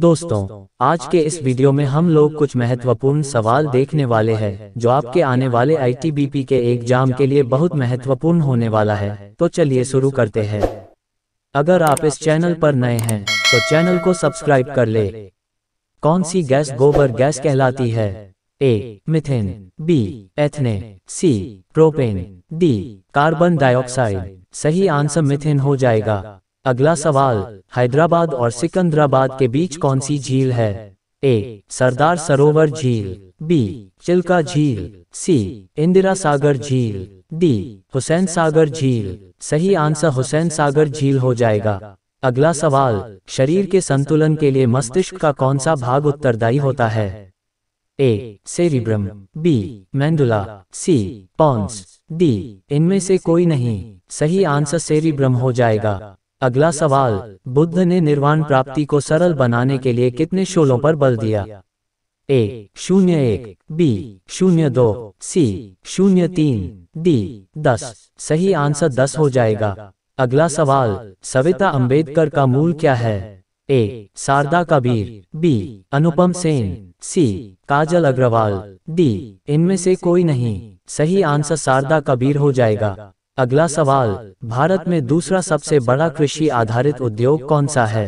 दोस्तों आज के इस वीडियो में हम लोग कुछ महत्वपूर्ण सवाल देखने वाले हैं जो आपके आने वाले आईटीबीपी के एग्जाम के लिए बहुत महत्वपूर्ण होने वाला है तो चलिए शुरू करते हैं अगर आप इस चैनल पर नए हैं तो चैनल को सब्सक्राइब कर ले कौन सी गैस गोबर गैस कहलाती है A methane B ethane C propane D carbon dioxide सही आंसर मिथेन हो जाएगा अगला सवाल हैदराबाद और सिकंदराबाद के बीच कौन सी झील है ए सरदार सरोवर झील बी चिल्का झील सी इंदिरा सागर झील डी हुसैन सागर झील सही आंसर हुसैन सागर झील हो जाएगा अगला सवाल शरीर के संतुलन के लिए मस्तिष्क का कौन सा भाग उत्तरदायी होता है A cerebrum B medulla C pons D इनमें से कोई नहीं सही आंसर सेरिब्रम हो जाएगा अगला सवाल बुद्ध ने निर्वाण प्राप्ति को सरल बनाने के लिए कितने शोलों पर बल दिया ए शून्य एक बी शून्य दो सी शून्य तीन डी दस सही आंसर दस हो जाएगा अगला सवाल सविता अंबेडकर का मूल क्या है A Sharda Kabir B Anupam Sen C Kajal Agarwal D इनमें से कोई नहीं सही आंसर शारदा कबीर हो जाएगा अगला सवाल भारत में दूसरा सबसे बड़ा कृषि आधारित उद्योग कौन सा है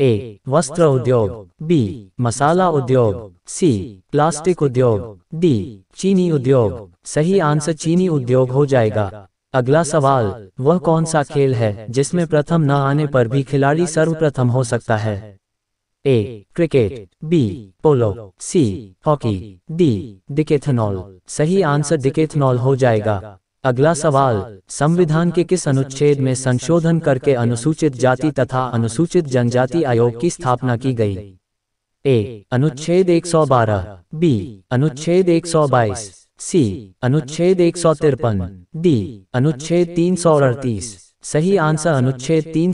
ए वस्त्र उद्योग बी मसाला उद्योग सी प्लास्टिक उद्योग डी चीनी उद्योग सही आंसर चीनी उद्योग हो जाएगा अगला सवाल वह कौन सा खेल है जिसमें प्रथम न आने पर भी खिलाड़ी सर्वप्रथम हो सकता है A cricket B polo C hockey D decathlon सही आंसर डिकेथनॉल हो जाएगा अगला सवाल संविधान के किस अनुच्छेद में संशोधन करके अनुसूचित जाति तथा अनुसूचित जनजाति आयोग की स्थापना की गई ए अनुच्छेद 112 बी अनुच्छेद 122 सी अनुच्छेद एक डी अनुच्छेद तीन सही आंसर अनुच्छेद तीन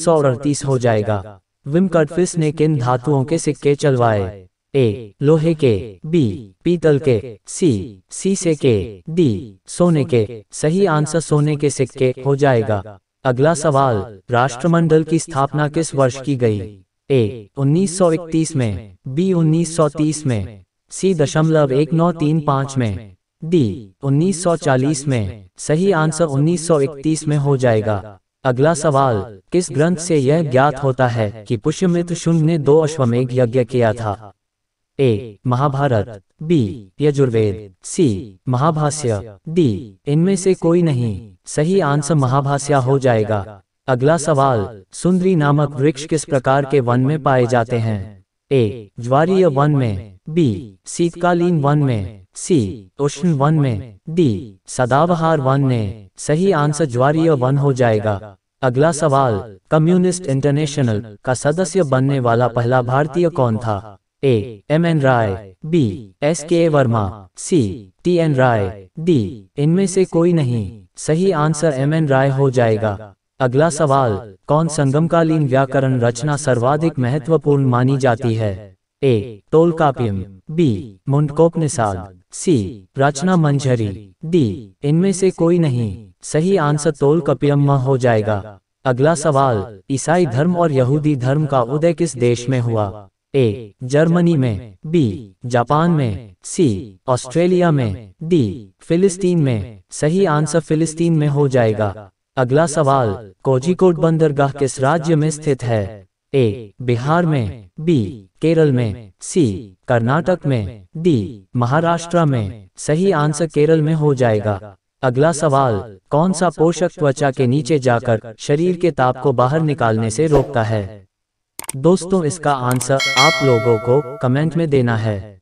हो जाएगा विम कटफिस ने किन धातुओं के सिक्के चलवाए ए लोहे के बी पीतल के सी सीसे के डी सोने के सही आंसर सोने के सिक्के हो जाएगा अगला सवाल राष्ट्रमंडल की स्थापना किस वर्ष की गई ए 1931 में बी 1930 में सी दशमलव एक नौ तीन पाँच में डी 1940 में सही आंसर 1931 में हो जाएगा अगला सवाल किस ग्रंथ से यह ज्ञात होता है कि पुष्यमित्र शुंग ने दो अश्वमेघ यज्ञ किया था A Mahabharata B Yajurveda C Mahabhashya D इनमें से कोई नहीं सही आंसर महाभाष्या हो जाएगा अगला सवाल सुंदरी नामक वृक्ष किस प्रकार के वन में पाए जाते हैं ए ज्वारीय वन में बी शीतकालीन वन में सी उष्ण वन में डी सदावहार वन में सही आंसर ज्वारीय वन हो जाएगा अगला सवाल कम्युनिस्ट इंटरनेशनल का सदस्य बनने वाला पहला भारतीय कौन था A M N Roy B S K Verma C T N Roy D इनमें से कोई नहीं सही आंसर एम एन राय हो जाएगा अगला सवाल कौन संगमकालीन व्याकरण रचना सर्वाधिक महत्वपूर्ण मानी जाती है ए टोल कापियम बी मुंडकोप सी रचना मंजरी डी इनमें से कोई नहीं सही आंसर तोल कपियम हो जाएगा अगला सवाल ईसाई धर्म और यहूदी धर्म का उदय किस देश में हुआ ए जर्मनी में बी जापान में सी ऑस्ट्रेलिया में डी फिलिस्तीन में सही आंसर फिलिस्तीन में हो जाएगा अगला सवाल कोजिकोट बंदरगाह किस राज्य में स्थित है ए बिहार में बी केरल में सी कर्नाटक में डी महाराष्ट्र में सही आंसर केरल में हो जाएगा अगला सवाल कौन सा पोषक त्वचा के नीचे जाकर शरीर के ताप को बाहर निकालने से रोकता है दोस्तों इसका आंसर आप लोगों को कमेंट में देना है